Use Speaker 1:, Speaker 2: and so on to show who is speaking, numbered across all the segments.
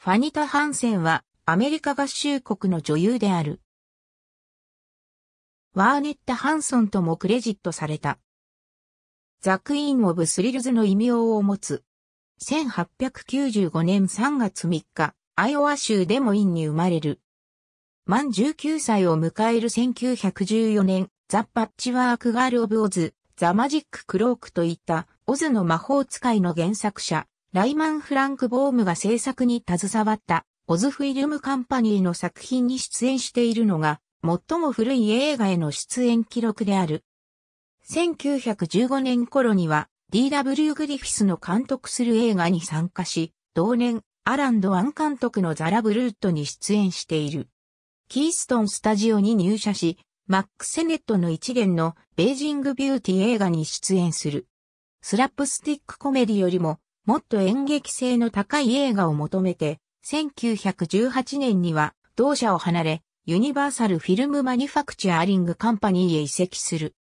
Speaker 1: ファニタ・ハンセンはアメリカ合衆国の女優である。ワーネッタ・ハンソンともクレジットされた。ザ・クイーン・オブ・スリルズの異名を持つ。1895年3月3日、アイオワ州デモインに生まれる。満19歳を迎える1914年、ザ・パッチワーク・ガール・オブ・オズ、ザ・マジック・クロークといった、オズの魔法使いの原作者、ライマン・フランク・ボームが制作に携わったオズフィルムカンパニーの作品に出演しているのが最も古い映画への出演記録である。1915年頃には D.W. グリフィスの監督する映画に参加し、同年アラン・ド・アン監督のザ・ラ・ブルートに出演している。キーストン・スタジオに入社し、マック・セネットの一連のベージング・ビューティー映画に出演する。スラップスティックコメディよりももっと演劇性の高い映画を求めて、1918年には同社を離れ、ユニバーサルフィルムマニファクチャーリングカンパニーへ移籍する。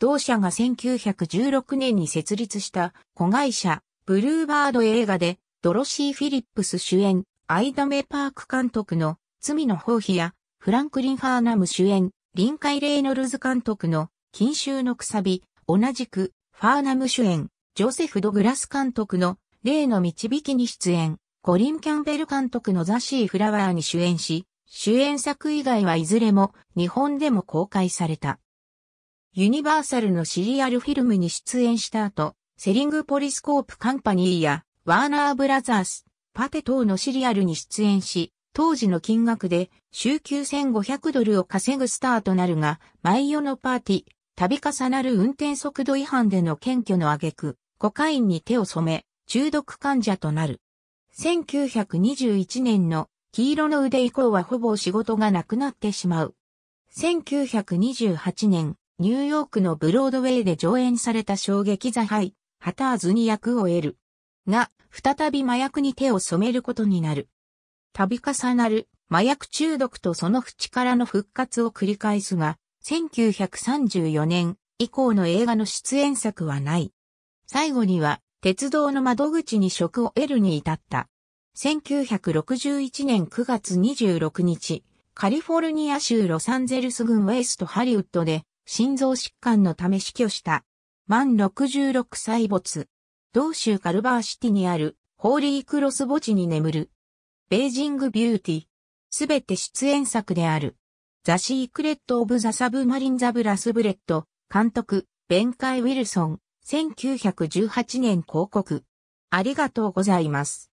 Speaker 1: 同社が1916年に設立した子会社、ブルーバード映画で、ドロシー・フィリップス主演、アイダメ・パーク監督の罪の放棄や、フランクリン・ファーナム主演、リンカイ・レイノルズ監督の禁酒のくさび、同じく、ファーナム主演、ジョセフ・ドグラス監督の例の導きに出演、コリン・キャンベル監督のザ・シー・フラワーに主演し、主演作以外はいずれも日本でも公開された。ユニバーサルのシリアルフィルムに出演した後、セリングポリスコープカンパニーやワーナーブラザース、パテ等のシリアルに出演し、当時の金額で週9500ドルを稼ぐスターとなるが、毎夜のパーティー、度重なる運転速度違反での検挙の挙句、コカインに手を染め、中毒患者となる。1921年の黄色の腕以降はほぼ仕事がなくなってしまう。1928年、ニューヨークのブロードウェイで上演された衝撃ザ杯、イ、ハターズに役を得る。が、再び麻薬に手を染めることになる。度重なる麻薬中毒とその淵からの復活を繰り返すが、1934年以降の映画の出演作はない。最後には鉄道の窓口に職を得るに至った。1961年9月26日、カリフォルニア州ロサンゼルス郡ウェイストハリウッドで心臓疾患のため死去した。満66歳没。同州カルバーシティにあるホーリークロス墓地に眠る。ベージングビューティ。すべて出演作である。ザ・シークレット・オブ・ザ・サブマリン・ザ・ブラスブレット、監督、ベンカイ・ウィルソン。1918年広告。ありがとうございます。